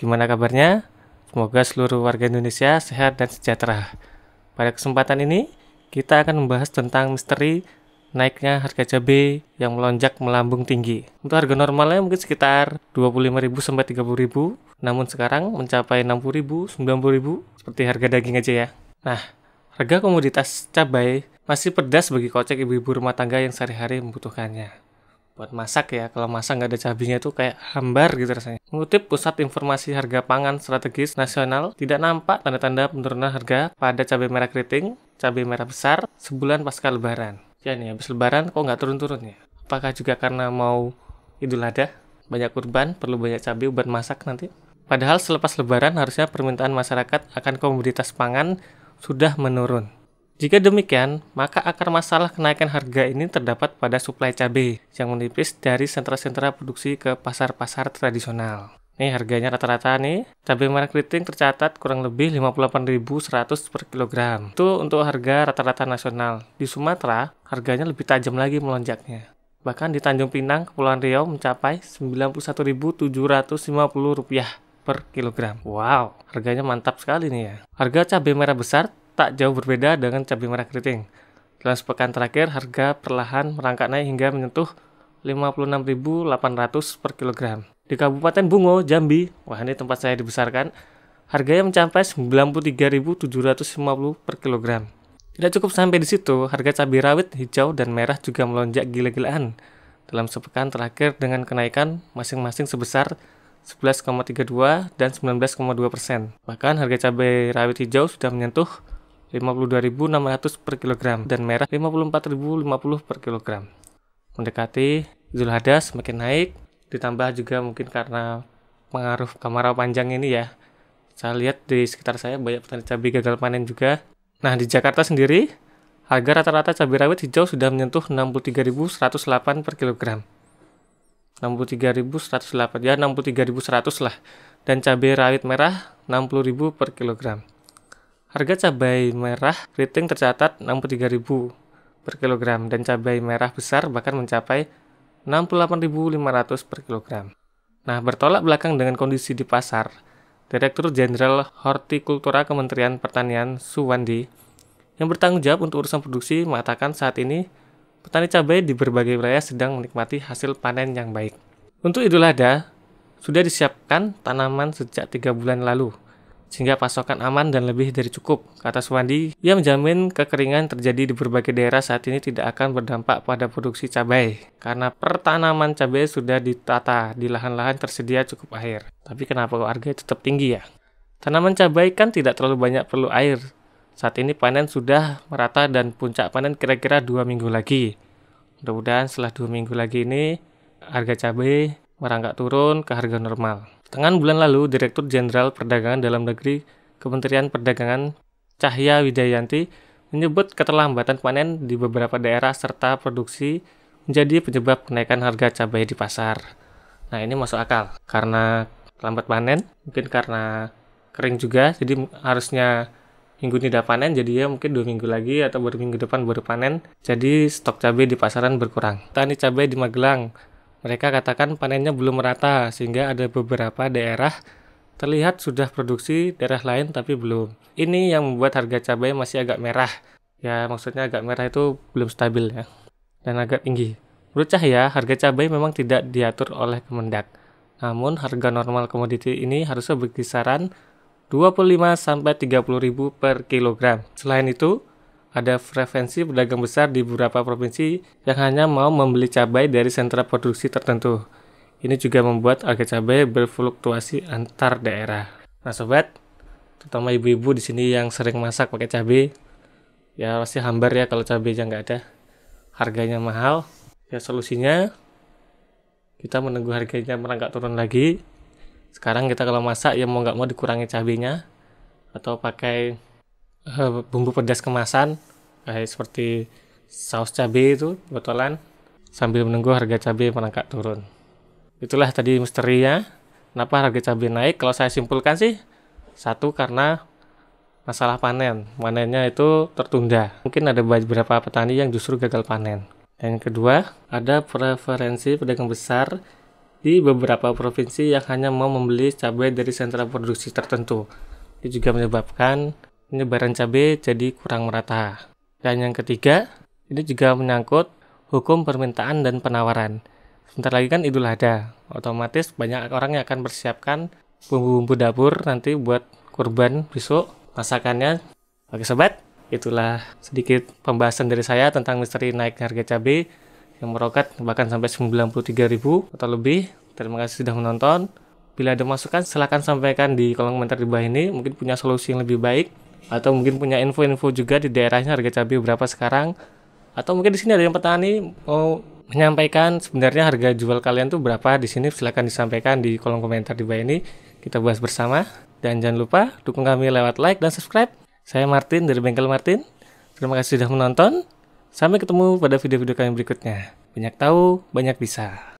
Gimana kabarnya? Semoga seluruh warga Indonesia sehat dan sejahtera. Pada kesempatan ini, kita akan membahas tentang misteri naiknya harga cabai yang melonjak melambung tinggi. Untuk harga normalnya mungkin sekitar 25.000 sampai 30.000, namun sekarang mencapai 60.000, 90.000 seperti harga daging aja ya. Nah, harga komoditas cabai masih pedas bagi kocek ibu-ibu rumah tangga yang sehari-hari membutuhkannya buat masak ya. Kalau masak nggak ada cabenya itu kayak hambar gitu rasanya. Mengutip Pusat Informasi Harga Pangan Strategis Nasional, tidak nampak tanda-tanda penurunan harga pada cabai merah keriting, cabai merah besar, sebulan pasca lebaran. Ya nih, habis lebaran kok nggak turun-turun ya? Apakah juga karena mau idul adha? Banyak kurban, perlu banyak cabai buat masak nanti? Padahal selepas lebaran harusnya permintaan masyarakat akan komoditas pangan sudah menurun. Jika demikian, maka akar masalah kenaikan harga ini terdapat pada suplai cabai yang menipis dari sentra-sentra produksi ke pasar-pasar tradisional. Ini harganya rata-rata nih, cabai merah keriting tercatat kurang lebih 58.100 per kilogram. Itu untuk harga rata-rata nasional. Di Sumatera, harganya lebih tajam lagi melonjaknya. Bahkan di Tanjung Pinang, Kepulauan Riau mencapai rp rupiah per kilogram. Wow, harganya mantap sekali nih ya. Harga cabai merah besar tak jauh berbeda dengan cabai merah keriting. Dalam sepekan terakhir, harga perlahan merangkak naik hingga menyentuh 56.800 per kilogram. Di Kabupaten Bungo, Jambi, wah ini tempat saya dibesarkan, harganya mencapai 93.750 per kilogram. Tidak cukup sampai di situ, harga cabai rawit hijau dan merah juga melonjak gila-gilaan dalam sepekan terakhir dengan kenaikan masing-masing sebesar 11,32 dan 19,2 persen. Bahkan harga cabai rawit hijau sudah menyentuh 52.600 per kilogram dan merah 54.050 per kilogram. Mendekati Zulhada semakin naik, ditambah juga mungkin karena pengaruh kemarau panjang ini ya. Saya lihat di sekitar saya banyak petani cabai gagal panen juga. Nah, di Jakarta sendiri, harga rata-rata cabai rawit hijau sudah menyentuh 63.108 per kilogram. 63.108 ya 63.100 lah dan cabai rawit merah 60.000 per kilogram. Harga cabai merah keriting tercatat 63.000 per kilogram dan cabai merah besar bahkan mencapai 68.500 per kilogram. Nah, bertolak belakang dengan kondisi di pasar, Direktur Jenderal Hortikultura Kementerian Pertanian Suwandi yang bertanggung jawab untuk urusan produksi mengatakan saat ini petani cabai di berbagai wilayah sedang menikmati hasil panen yang baik. Untuk Idul Adha, sudah disiapkan tanaman sejak tiga bulan lalu sehingga pasokan aman dan lebih dari cukup. Kata Suwandi, ia menjamin kekeringan terjadi di berbagai daerah saat ini tidak akan berdampak pada produksi cabai, karena pertanaman cabai sudah ditata, di lahan-lahan tersedia cukup air. Tapi kenapa harga tetap tinggi ya? Tanaman cabai kan tidak terlalu banyak perlu air. Saat ini panen sudah merata dan puncak panen kira-kira dua minggu lagi. Mudah-mudahan setelah dua minggu lagi ini, harga cabai merangkak turun ke harga normal. Pertengahan bulan lalu, Direktur Jenderal Perdagangan Dalam Negeri Kementerian Perdagangan Cahya Widayanti menyebut keterlambatan panen di beberapa daerah serta produksi menjadi penyebab kenaikan harga cabai di pasar. Nah ini masuk akal karena lambat panen, mungkin karena kering juga, jadi harusnya minggu ini udah panen jadi ya mungkin dua minggu lagi atau baru minggu depan baru panen jadi stok cabai di pasaran berkurang tani cabai di Magelang mereka katakan panennya belum merata sehingga ada beberapa daerah terlihat sudah produksi, daerah lain tapi belum. Ini yang membuat harga cabai masih agak merah. Ya maksudnya agak merah itu belum stabil ya dan agak tinggi. Menurut Cahya, harga cabai memang tidak diatur oleh Kemendak. Namun harga normal komoditi ini harusnya berkisaran 25 sampai 30 ribu per kilogram. Selain itu, ada preferensi pedagang besar di beberapa provinsi yang hanya mau membeli cabai dari sentra produksi tertentu. Ini juga membuat harga cabai berfluktuasi antar daerah. Nah sobat, terutama ibu-ibu di sini yang sering masak pakai cabai, ya pasti hambar ya kalau yang nggak ada. Harganya mahal, ya solusinya kita menunggu harganya merangkak turun lagi. Sekarang kita kalau masak ya mau nggak mau dikurangi cabainya atau pakai Eh, bumbu pedas kemasan kayak seperti saus cabai itu botolan sambil menunggu harga cabai merangkak turun. Itulah tadi misterinya. Kenapa harga cabai naik? Kalau saya simpulkan sih satu karena masalah panen. Panennya itu tertunda. Mungkin ada beberapa petani yang justru gagal panen. Yang kedua, ada preferensi pedagang besar di beberapa provinsi yang hanya mau membeli cabai dari sentra produksi tertentu. Itu juga menyebabkan penyebaran cabai jadi kurang merata. Dan yang ketiga, ini juga menyangkut hukum permintaan dan penawaran. Sebentar lagi kan Idul Adha, otomatis banyak orang yang akan persiapkan bumbu-bumbu dapur nanti buat kurban besok masakannya. Oke sobat, itulah sedikit pembahasan dari saya tentang misteri naik harga cabai yang meroket bahkan sampai 93.000 atau lebih. Terima kasih sudah menonton. Bila ada masukan, silahkan sampaikan di kolom komentar di bawah ini. Mungkin punya solusi yang lebih baik atau mungkin punya info-info juga di daerahnya harga cabai berapa sekarang atau mungkin di sini ada yang petani mau menyampaikan sebenarnya harga jual kalian tuh berapa di sini silahkan disampaikan di kolom komentar di bawah ini kita bahas bersama dan jangan lupa dukung kami lewat like dan subscribe saya Martin dari Bengkel Martin terima kasih sudah menonton sampai ketemu pada video-video kami berikutnya banyak tahu banyak bisa